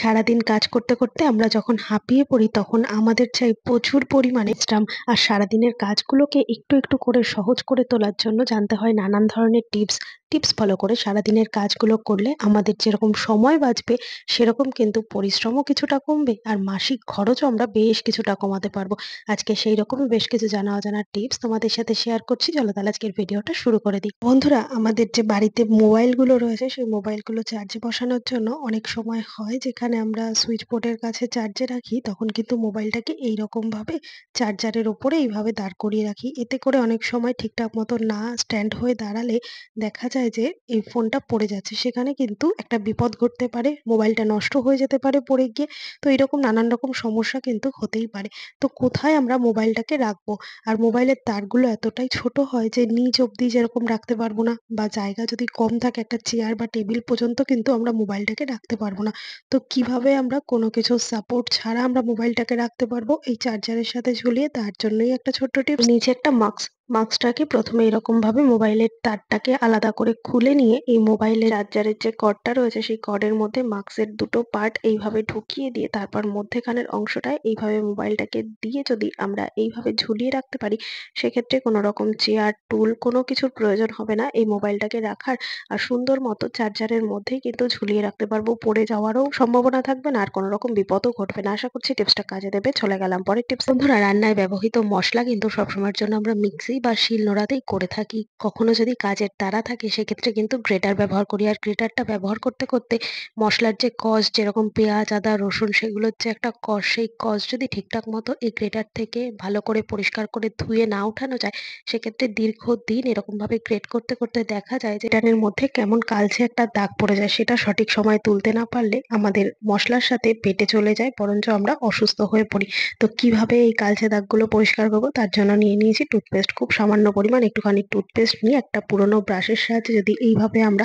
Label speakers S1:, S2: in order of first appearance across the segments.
S1: সারাদিন কাজ করতে করতে আমরা যখন হাঁপিয়ে পড়ি তখন আমাদের চাই প্রচুর পরিমাণে বিশ্রাম আর সারাদিনের কাজগুলোকে একটু একটু করে সহজ করে তোলার জন্য জানতে হয় নানান ধরনের টিপস টিপস ফলো করে সারাদিনের কাজগুলো করলে আমাদের যেরকম সময় বাঁচবে সেরকম কিন্তু পরিশ্রমও কিছুটা কমবে আর মাসিক খরচও আমরা বেশ কিছুটা কমাতে পারবো আজকে সেই রকমই বেশ কিছু জানা অজানা টিপস তোমাদের সাথে শেয়ার করছি চলো তাহলে আজকের ভিডিওটা শুরু করে দিই বন্ধুরা আমাদের যে বাড়িতে মোবাইলগুলো রয়েছে সেই মোবাইলগুলো চার্জে বসানোর জন্য অনেক সময় হয় যেখানে আমরা সুইচ বোর্ডের কাছে চার্জে রাখি তখন কিন্তু মোবাইলটাকে এইরকমভাবে চার্জারের ওপরে এইভাবে দাঁড় করিয়ে রাখি এতে করে অনেক সময় ঠিকঠাক মতো না স্ট্যান্ড হয়ে দাঁড়ালে দেখা যায় যে এই ফোনটা পড়ে যাচ্ছে সেখানে কিন্তু একটা বিপদ ঘটতে পারে মোবাইলটা নষ্ট হয়ে যেতে পারে পড়ে গিয়ে তো এরকম নানান রকম সমস্যা কিন্তু হতেই পারে তো কোথায় আমরা মোবাইলটাকে রাখবো আর মোবাইলের তারগুলো এতটাই ছোট হয় যে নিজ অবধি যেরকম রাখতে পারবো না বা জায়গা যদি কম থাকে একটা চেয়ার বা টেবিল পর্যন্ত কিন্তু আমরা মোবাইলটাকে রাখতে পারবো না তো কিভাবে আমরা কোনো কিছু সাপোর্ট ছাড়া আমরা মোবাইলটাকে রাখতে পারবো এই চার্জারের সাথে ঝুলিয়ে তার জন্যই একটা ছোট্ট টিপস নিচে একটা মাস্ক মাস্কটাকে প্রথমে এরকমভাবে মোবাইলের তারটাকে আলাদা করে খুলে নিয়ে এই মোবাইলের চার্জারের যে কর্ডটা রয়েছে সেই কর্ডের মধ্যে মাস্কের দুটো পার্ট এইভাবে ঢুকিয়ে দিয়ে তারপর মধ্যেখানের অংশটায় এইভাবে মোবাইলটাকে দিয়ে যদি আমরা এইভাবে ঝুলিয়ে রাখতে পারি সেক্ষেত্রে কোনো রকম চেয়ার টুল কোনো কিছুর প্রয়োজন হবে না এই মোবাইলটাকে রাখার আর সুন্দর মতো চার্জারের মধ্যেই কিন্তু ঝুলিয়ে রাখতে পারবো পড়ে যাওয়ারও সম্ভাবনা থাকবে না আর কোনো রকম বিপদও ঘটবে না আশা করছি টিপসটা কাজে দেবে চলে গেলাম পরের টিপস বন্ধুরা রান্নায় ব্যবহৃত মশলা কিন্তু সবসময়ের জন্য আমরা মিক্সি হাতাতেই বা শিল নোড়াতেই করে থাকি কখনো যদি কাজের তারা থাকে সেক্ষেত্রে কিন্তু গ্রেটার ব্যবহার করি আর গ্রেটারটা ব্যবহার করতে করতে মশলার যে কস যেরকম পেঁয়াজ আদা রসুন সেগুলোর যে একটা কস সেই কস যদি ঠিকঠাক মতো এই গ্রেটার থেকে ভালো করে পরিষ্কার করে ধুয়ে না উঠানো যায় সেক্ষেত্রে দীর্ঘদিন এরকমভাবে গ্রেট করতে করতে দেখা যায় যে টানের মধ্যে কেমন কালছে একটা দাগ পড়ে যায় সেটা সঠিক সময় তুলতে না পারলে আমাদের মশলার সাথে পেটে চলে যায় বরঞ্চ আমরা অসুস্থ হয়ে পড়ি তো কিভাবে এই কালছে দাগগুলো পরিষ্কার করবো তার জন্য নিয়ে নিয়েছি টুথপেস্ট খুব খুব সামান্য পরিমাণ একটুখানি টুথপেস্ট নিয়ে একটা পুরনো ব্রাশের সাহায্যে যদি এইভাবে আমরা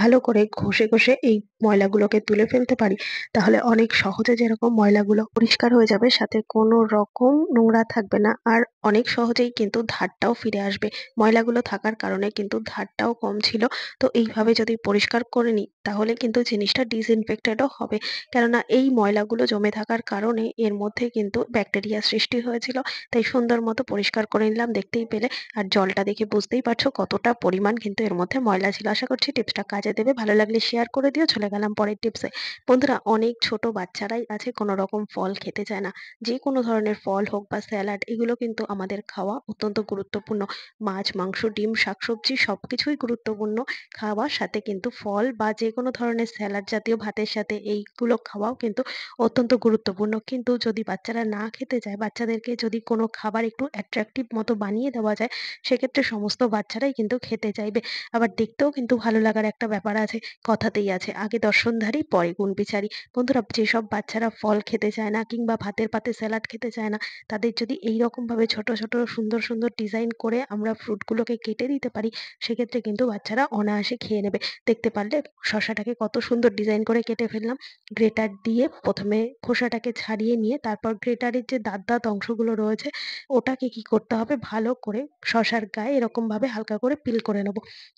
S1: ভালো করে ঘষে ঘষে এই ময়লাগুলোকে তুলে ফেলতে পারি তাহলে অনেক সহজে যেরকম ময়লাগুলো পরিষ্কার হয়ে যাবে সাথে কোনো রকম নোংরা থাকবে না আর অনেক সহজেই কিন্তু ধারটাও ফিরে আসবে ময়লাগুলো থাকার কারণে কিন্তু ধারটাও কম ছিল তো এইভাবে যদি পরিষ্কার করে নিই তাহলে কিন্তু জিনিসটা ডিসইনফেক্টেডও হবে কেননা এই ময়লাগুলো জমে থাকার কারণে এর মধ্যে কিন্তু ব্যাকটেরিয়া সৃষ্টি হয়েছিল তাই সুন্দর মতো পরিষ্কার করে নিলাম দেখতেই পেলে আর জলটা দেখে বুঝতেই পারছো কতটা পরিমাণ কিন্তু এর মধ্যে ময়লা ছিল আশা করছি টিপসটা কাজ কাজে দেবে ভালো লাগলে শেয়ার করে দিও চলে গেলাম পরের টিপসে বন্ধুরা অনেক ছোট বাচ্চারাই আছে কোনো রকম ফল খেতে চায় না যে কোনো ধরনের ফল হোক বা স্যালাড এগুলো কিন্তু আমাদের খাওয়া অত্যন্ত গুরুত্বপূর্ণ মাছ মাংস ডিম শাকসবজি সব কিছুই গুরুত্বপূর্ণ খাওয়ার সাথে কিন্তু ফল বা যে কোনো ধরনের স্যালাড জাতীয় ভাতের সাথে এইগুলো খাওয়াও কিন্তু অত্যন্ত গুরুত্বপূর্ণ কিন্তু যদি বাচ্চারা না খেতে চায় বাচ্চাদেরকে যদি কোনো খাবার একটু অ্যাট্রাকটিভ মতো বানিয়ে দেওয়া যায় সেক্ষেত্রে সমস্ত বাচ্চারাই কিন্তু খেতে চাইবে আবার দেখতেও কিন্তু ভালো লাগার একটা ব্যাপার আছে কথাতেই আছে আগে দর্শনধারী পরে বিচারি বন্ধুরা যেসব বাচ্চারা ফল খেতে চায় না কিংবা ভাতের পাতে স্যালাড খেতে চায় না তাদের যদি এই রকমভাবে ছোট ছোট সুন্দর সুন্দর ডিজাইন করে আমরা ফ্রুটগুলোকে কেটে দিতে পারি সেক্ষেত্রে কিন্তু বাচ্চারা অনায়াসে খেয়ে নেবে দেখতে পারলে শসাটাকে কত সুন্দর ডিজাইন করে কেটে ফেললাম গ্রেটার দিয়ে প্রথমে খোসাটাকে ছাড়িয়ে নিয়ে তারপর গ্রেটারের যে দাঁত দাঁত অংশগুলো রয়েছে ওটাকে কি করতে হবে ভালো করে শসার গায়ে এরকমভাবে হালকা করে পিল করে নেব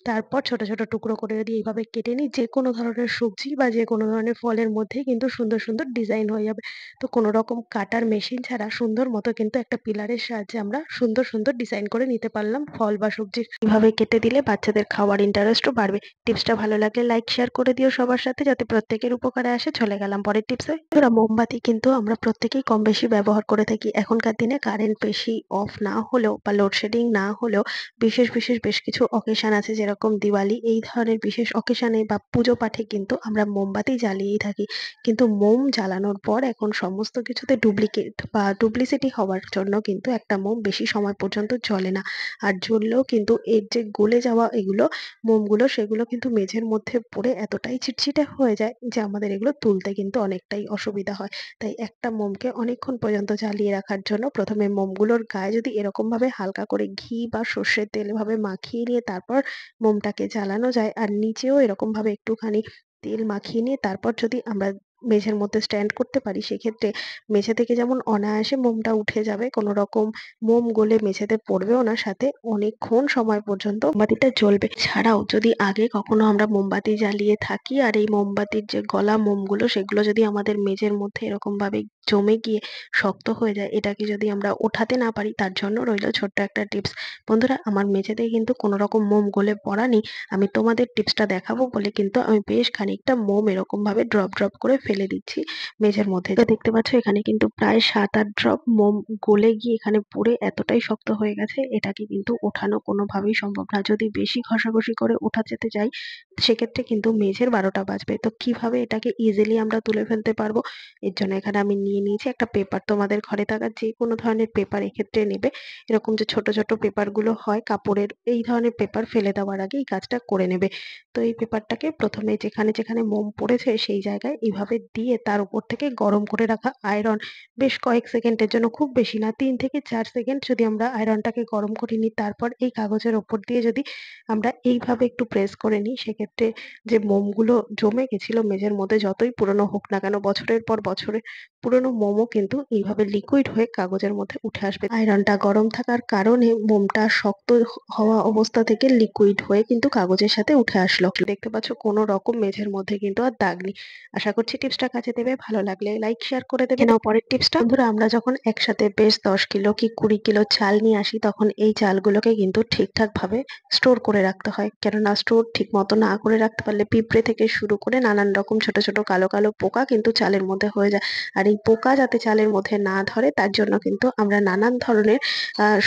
S1: তারপর ছোট ছোট টুকরো করে দিয়ে এইভাবে কেটে নিই যে কোনো ধরনের সবজি বা যে কোনো ধরনের ফলের মধ্যে কিন্তু সুন্দর সুন্দর ডিজাইন হয়ে যাবে তো কোনো রকম কাটার মেশিন ছাড়া সুন্দর মতো কিন্তু একটা পিলারের সাহায্যে আমরা সুন্দর সুন্দর ডিজাইন করে নিতে পারলাম ফল বা সবজি এইভাবে কেটে দিলে বাচ্চাদের খাওয়ার ইন্টারেস্টও বাড়বে টিপসটা ভালো লাগলে লাইক শেয়ার করে দিও সবার সাথে যাতে প্রত্যেকের উপকারে আসে চলে গেলাম পরের টিপসে ওরা মোমবাতি কিন্তু আমরা প্রত্যেকেই কম বেশি ব্যবহার করে থাকি এখনকার দিনে কারেন্ট বেশি অফ না হলেও বা লোডশেডিং না হলেও বিশেষ বিশেষ বেশ কিছু অকেশন আছে যেরকম দিওয়ালি এই ধরনের বিশেষ অকেশানে বা পুজো পাঠে কিন্তু আমরা মোমবাতি জ্বালিয়েই থাকি কিন্তু মোম জ্বালানোর পর এখন সমস্ত কিছুতে ডুপ্লিকেট বা ডুপ্লিসিটি হওয়ার জন্য কিন্তু একটা মোম বেশি সময় পর্যন্ত চলে না আর জ্বললেও কিন্তু এর যে গলে যাওয়া এগুলো মোমগুলো সেগুলো কিন্তু মেঝের মধ্যে পড়ে এতটাই ছিটছিটে হয়ে যায় যে আমাদের এগুলো তুলতে কিন্তু অনেকটাই অসুবিধা হয় তাই একটা মোমকে অনেকক্ষণ পর্যন্ত জ্বালিয়ে রাখার জন্য প্রথমে মোমগুলোর গায়ে যদি এরকমভাবে হালকা করে ঘি বা সর্ষের তেলভাবে ভাবে মাখিয়ে নিয়ে তারপর মোমটাকে জ্বালানো যায় আর নিচে নিচেও এরকমভাবে একটুখানি তেল মাখিয়ে নিয়ে তারপর যদি আমরা মেঝের মধ্যে স্ট্যান্ড করতে পারি সেক্ষেত্রে মেঝে থেকে যেমন অনায়াসে মোমটা উঠে যাবে কোনো রকম মোম গলে মেঝেতে পড়বেও না সাথে অনেকক্ষণ সময় পর্যন্ত মোমবাতিটা জ্বলবে ছাড়াও যদি আগে কখনো আমরা মোমবাতি জ্বালিয়ে থাকি আর এই মোমবাতির যে গলা মোমগুলো সেগুলো যদি আমাদের মেঝের মধ্যে এরকমভাবে জমে গিয়ে শক্ত হয়ে যায় এটাকে যদি আমরা ওঠাতে না পারি তার জন্য রইল ছোট্ট একটা টিপস বন্ধুরা আমার মেঝেতে কিন্তু কোনো রকম মোম গলে পড়া নেই আমি তোমাদের টিপসটা দেখাবো বলে কিন্তু আমি বেশ খানিকটা মোম এরকমভাবে ড্রপ ড্রপ করে ফেলে দিচ্ছি মেঝের মধ্যে দেখতে পাচ্ছ এখানে কিন্তু প্রায় সাত আট ড্রপ মোম গলে গিয়ে এখানে পড়ে এতটাই শক্ত হয়ে গেছে এটাকে কিন্তু ওঠানো কোনোভাবেই সম্ভব না যদি বেশি ঘষাঘষি করে ওঠাতে যাই সেক্ষেত্রে কিন্তু মেঝের বারোটা বাজবে তো কিভাবে এটাকে ইজিলি আমরা তুলে ফেলতে পারবো এর জন্য এখানে আমি নিয়ে নিয়েছি একটা পেপার তোমাদের ঘরে থাকা যে কোনো ধরনের পেপার এক্ষেত্রে নেবে এরকম যে ছোট ছোট পেপারগুলো হয় কাপড়ের এই ধরনের পেপার ফেলে দেওয়ার আগে এই কাজটা করে নেবে তো এই পেপারটাকে প্রথমে যেখানে যেখানে মোম পড়েছে সেই জায়গায় এইভাবে দিয়ে তার উপর থেকে গরম করে রাখা আয়রন বেশ কয়েক সেকেন্ডের জন্য খুব বেশি না তিন থেকে চার সেকেন্ড যদি আমরা আয়রনটাকে গরম করে নিই তারপর এই কাগজের ওপর দিয়ে যদি আমরা এইভাবে একটু প্রেস করে নিই সেক্ষেত্রে সেক্ষেত্রে যে মোমগুলো জমে গেছিলো মেঝের মধ্যে যতই পুরনো হোক না কেন বছরের পর বছরে পুরনো ও কিন্তু এইভাবে লিকুইড হয়ে কাগজের মধ্যে উঠে আসবে আয়রনটা গরম থাকার কারণে মোমটা শক্ত হওয়া অবস্থা থেকে লিকুইড হয়ে কিন্তু কাগজের সাথে উঠে আসলো দেখতে পাচ্ছ কোনো রকম মেঝের মধ্যে কিন্তু আর দাগ নেই আশা করছি টিপসটা কাজে দেবে ভালো লাগলে লাইক শেয়ার করে দেবে নাও পরের টিপসটা বন্ধুরা আমরা যখন একসাথে বেশ দশ কিলো কি কুড়ি কিলো চাল নিয়ে আসি তখন এই চালগুলোকে কিন্তু ঠিকঠাক ভাবে স্টোর করে রাখতে হয় কেননা স্টোর ঠিক মতো না না করে রাখতে পারলে পিঁপড়ে থেকে শুরু করে নানান রকম ছোট ছোট কালো কালো পোকা কিন্তু চালের মধ্যে হয়ে যায় আর এই পোকা যাতে চালের মধ্যে না ধরে তার জন্য কিন্তু আমরা নানান ধরনের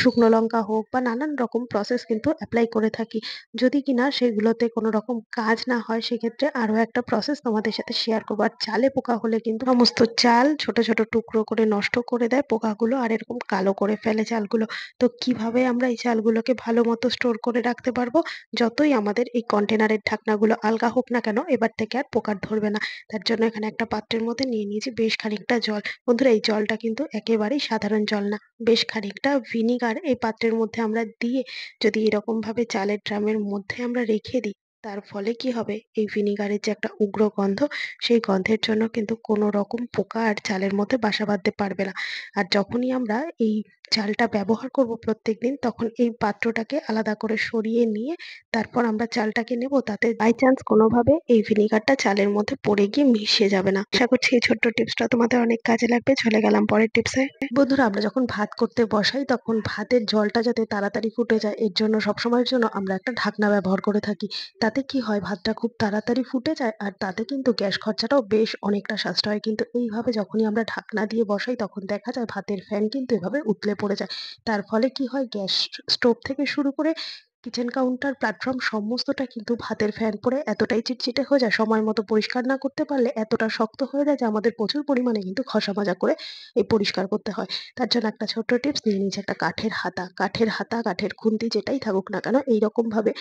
S1: শুকনো লঙ্কা হোক বা নানান রকম প্রসেস কিন্তু অ্যাপ্লাই করে থাকি যদি কিনা সেগুলোতে কোনো রকম কাজ না হয় সেক্ষেত্রে আরও একটা প্রসেস তোমাদের সাথে শেয়ার করবো আর চালে পোকা হলে কিন্তু সমস্ত চাল ছোট ছোট টুকরো করে নষ্ট করে দেয় পোকাগুলো আর এরকম কালো করে ফেলে চালগুলো তো কিভাবে আমরা এই চালগুলোকে ভালো মতো স্টোর করে রাখতে পারবো যতই আমাদের এই কন্টেনারের ঢাকা ঢাকনাগুলো আলগা হোক না কেন এবার থেকে আর পোকার ধরবে না তার জন্য এখানে একটা পাত্রের মধ্যে নিয়ে নিয়েছি বেশ খানিকটা জল বন্ধুরা এই জলটা কিন্তু একেবারেই সাধারণ জল না বেশ খানিকটা ভিনিগার এই পাত্রের মধ্যে আমরা দিয়ে যদি এরকমভাবে চালের ড্রামের মধ্যে আমরা রেখে দিই তার ফলে কি হবে এই ভিনিগারের যে একটা উগ্র গন্ধ সেই গন্ধের জন্য কিন্তু কোনো রকম পোকা আর চালের মধ্যে বাসা বাঁধতে পারবে না আর যখনই আমরা এই চালটা ব্যবহার করব প্রত্যেক দিন তখন এই পাত্রটাকে আলাদা করে সরিয়ে নিয়ে তারপর আমরা চালটাকে নেব তাতে বাই চান্স কোনোভাবে এই ভিনিগারটা চালের মধ্যে পড়ে গিয়ে মিশে যাবে না আশা করছি এই ছোট্ট টিপসটা তোমাদের অনেক কাজে লাগবে চলে গেলাম পরের টিপসে বন্ধুরা আমরা যখন ভাত করতে বসাই তখন ভাতের জলটা যাতে তাড়াতাড়ি ফুটে যায় এর জন্য সবসময়ের জন্য আমরা একটা ঢাকনা ব্যবহার করে থাকি তাতে কি হয় ভাতটা খুব তাড়াতাড়ি ফুটে যায় আর তাতে কিন্তু গ্যাস খরচাটাও বেশ অনেকটা সাশ্রয় হয় কিন্তু এইভাবে যখনই আমরা ঢাকনা দিয়ে বসাই তখন দেখা যায় ভাতের ফ্যান কিন্তু এভাবে উতলে পড়ে যায় তার ফলে কি হয় গ্যাস স্টোভ থেকে শুরু করে কিচেন কাউন্টার প্ল্যাটফর্ম সমস্তটা কিন্তু ভাতের ফ্যান পরে এতটাই চিটচিটে হয়ে যায় সময় মতো পরিষ্কার না করতে পারলে এতটা শক্ত হয়ে যায় যে আমাদের প্রচুর পরিমাণে কিন্তু খসা মাজা করে এই পরিষ্কার করতে হয় তার জন্য একটা ছোট্ট টিপস নিয়ে নিয়েছে একটা কাঠের হাতা কাঠের হাতা কাঠের খুন্তি যেটাই থাকুক না কেন এইরকমভাবে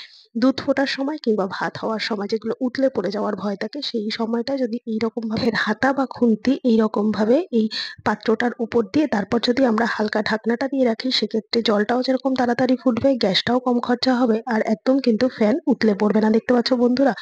S1: দুধ ফোটার সময় কিংবা ভাত হওয়ার সময় যেগুলো উতলে পড়ে যাওয়ার ভয় থাকে সেই সময়টা যদি এইরকমভাবে হাতা বা খুন্তি এইরকমভাবে এই পাত্রটার উপর দিয়ে তারপর যদি আমরা হালকা ঢাকনাটা দিয়ে রাখি সেক্ষেত্রে জলটাও যেরকম তাড়াতাড়ি ফুটবে গ্যাসটাও কম খরচ হবে আর একদম কিন্তু ফ্যান উতলে পড়বে না দেখতে পাচ্ছ বন্ধুরা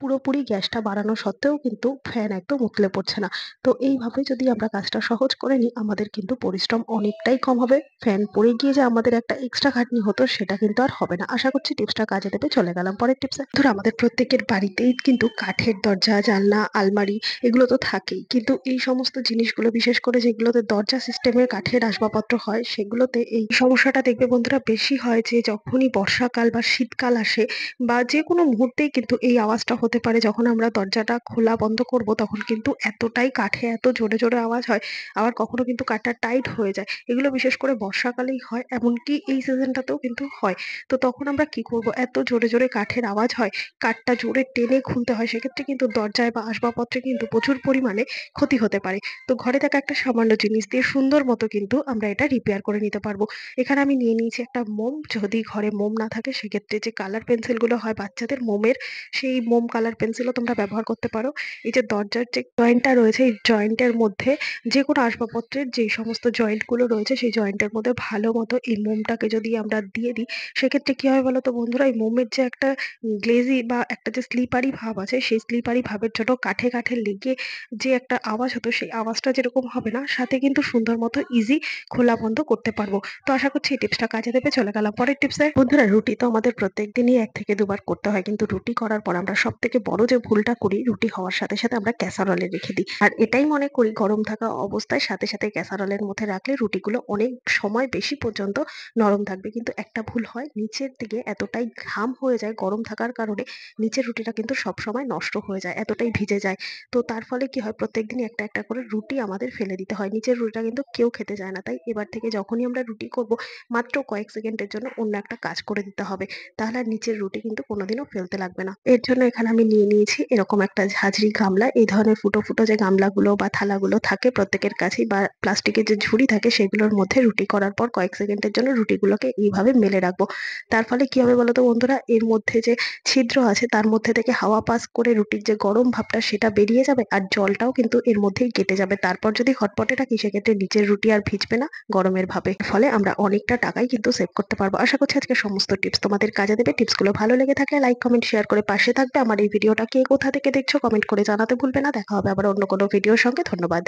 S1: পুরোপুরি গ্যাসটা বাড়ানো সত্ত্বেও কিন্তু ফ্যান একদম উতলে পড়ছে না তো এইভাবে যদি আমরা কাজটা সহজ করে নিই আমাদের কিন্তু পরিশ্রম অনেকটাই কম হবে ফ্যান পড়ে গিয়ে যে আমাদের একটা এক্সট্রা খাটনি হতো সেটা কিন্তু আর হবে না আশা করছি টিপসটা কাজে দেবে চলে গেলাম পরের টিপসে ধর আমাদের প্রত্যেকের বাড়িতেই কিন্তু কাঠের দরজা জানলা আলমারি এগুলো তো থাকেই কিন্তু এই সমস্ত জিনিসগুলো বিশেষ করে যেগুলোতে দরজা সিস্টেমের কাঠের আসবাবপত্র হয় সেগুলোতে এই সমস্যাটা দেখবে বন্ধুরা বেশি হয় যে যখনই বর্ষাকাল বা শীতকাল আসে বা যে কোনো মুহূর্তেই কিন্তু এই আওয়াজটা হতে পারে যখন আমরা দরজাটা খোলা বন্ধ করব তখন কিন্তু এতটাই কাঠে এত জোরে জোরে আওয়াজ হয় আবার কখনো কিন্তু কাঠটা টাইট হয়ে যায় এগুলো বিশেষ করে বর্ষাকালেই হয় এমনকি এই সিজনটাতেও কিন্তু হয় তো তখন আমরা কি করব এত জোরে জোরে কাঠের আওয়াজ হয় কাঠটা জোরে টেনে খুলতে হয় সেক্ষেত্রে কিন্তু দরজায় বা আসবাবপত্রে কিন্তু প্রচুর পরিমাণে ক্ষতি হতে পারে তো ঘরে থাকা একটা সামান্য জিনিস দিয়ে সুন্দর মতো কিন্তু আমরা এটা রিপেয়ার করে নিতে পারবো এখানে আমি নিয়ে নিয়েছি একটা মোম যদি ঘরে মোম না থাকে সেক্ষেত্রে যে কালার পেন্সিলগুলো হয় বাচ্চাদের মোমের সেই মোম কালার পেন্সিলও তোমরা ব্যবহার করতে পারো এই যে দরজার যে জয়েন্টটা রয়েছে এই জয়েন্টের মধ্যে যে কোনো আসবাবপত্রের যে সমস্ত জয়েন্টগুলো রয়েছে সেই জয়েন্টের মধ্যে ভালো মতো এই মোমটাকে যদি আমরা দিয়ে দিই সেক্ষেত্রে কী হয় বলো তো বন্ধুরা এই মোমের যে একটা গ্লেজি বা একটা যে স্লিপারি ভাব আছে সেই স্লিপারি ভাবের জন্য কাঠে কাঠে লেগে যে একটা আওয়াজ হতো সেই আওয়াজটা যেরকম হবে না সাথে কিন্তু সুন্দর মতো ইজি খোলা বন্ধ করতে পারবো তো আশা করছি এই টিপসটা কাজে দেবে চলে গেলাম পরের টিপসে বন্ধুরা রুটি তো আমাদের প্রত্যেক দিনই এক থেকে দুবার করতে হয় কিন্তু রুটি করার পর আমরা সব থেকে বড় যে ভুলটা করি রুটি হওয়ার সাথে সাথে আমরা ক্যাসারলে রেখে দিই আর এটাই মনে করি গরম থাকা অবস্থায় সাথে সাথে ক্যাসারলের মধ্যে রাখলে রুটিগুলো অনেক সময় বেশি পর্যন্ত নরম থাকবে কিন্তু একটা ভুল হয় নিচের দিকে এতটাই ঘাম হয়ে যায় গরম থাকার কারণে নিচের রুটিটা কিন্তু সব সময় নষ্ট হয়ে যায় এতটাই ভিজে যায় তো তার ফলে কি হয় প্রত্যেকদিন একটা একটা করে রুটি আমাদের ফেলে দিতে হয় নিচের রুটিটা কিন্তু কেউ খেতে যায় না তাই এবার থেকে যখনই আমরা রুটি করব মাত্র কয়েক সেকেন্ডের জন্য অন্য একটা কাজ করে দিতে হবে তাহলে নিচের রুটি কিন্তু কোনোদিনও ফেলতে লাগবে না এর জন্য এখানে আমি নিয়ে নিয়েছি এরকম একটা ঝাঁঝরি গামলা এই ধরনের ফুটো ফুটো যে গামলাগুলো বা থালাগুলো থাকে প্রত্যেকের কাছেই বা প্লাস্টিকের যে ঝুড়ি থাকে সেগুলোর মধ্যে রুটি করার পর কয়েক সেকেন্ডের জন্য রুটিগুলোকে এইভাবে মেলে রাখবো তার ফলে কী হবে বলতো বন্ধুরা এর মধ্যে যে ছিদ্র আছে তার মধ্যে থেকে হাওয়া পাস করে রুটির যে গরম ভাবটা সেটা বেরিয়ে যাবে আর জলটাও কিন্তু এর মধ্যেই কেটে যাবে তারপর যদি হটপটে রাখি সেক্ষেত্রে নিচের রুটি আর ভিজবে না গরমের ভাবে ফলে আমরা অনেকটা টাকাই কিন্তু সেভ করতে পারবো আশা করছি আজকে সমস্ত টিপস তোমাদের কাজে দেবে টিপসগুলো ভালো লেগে থাকলে লাইক কমেন্ট শেয়ার করে পাশে থাকবে আমার এই ভিডিওটা কে কোথা থেকে দেখছো কমেন্ট করে জানাতে ভুলবে না দেখা হবে আবার অন্য কোনো ভিডিওর সঙ্গে ধন্যবাদ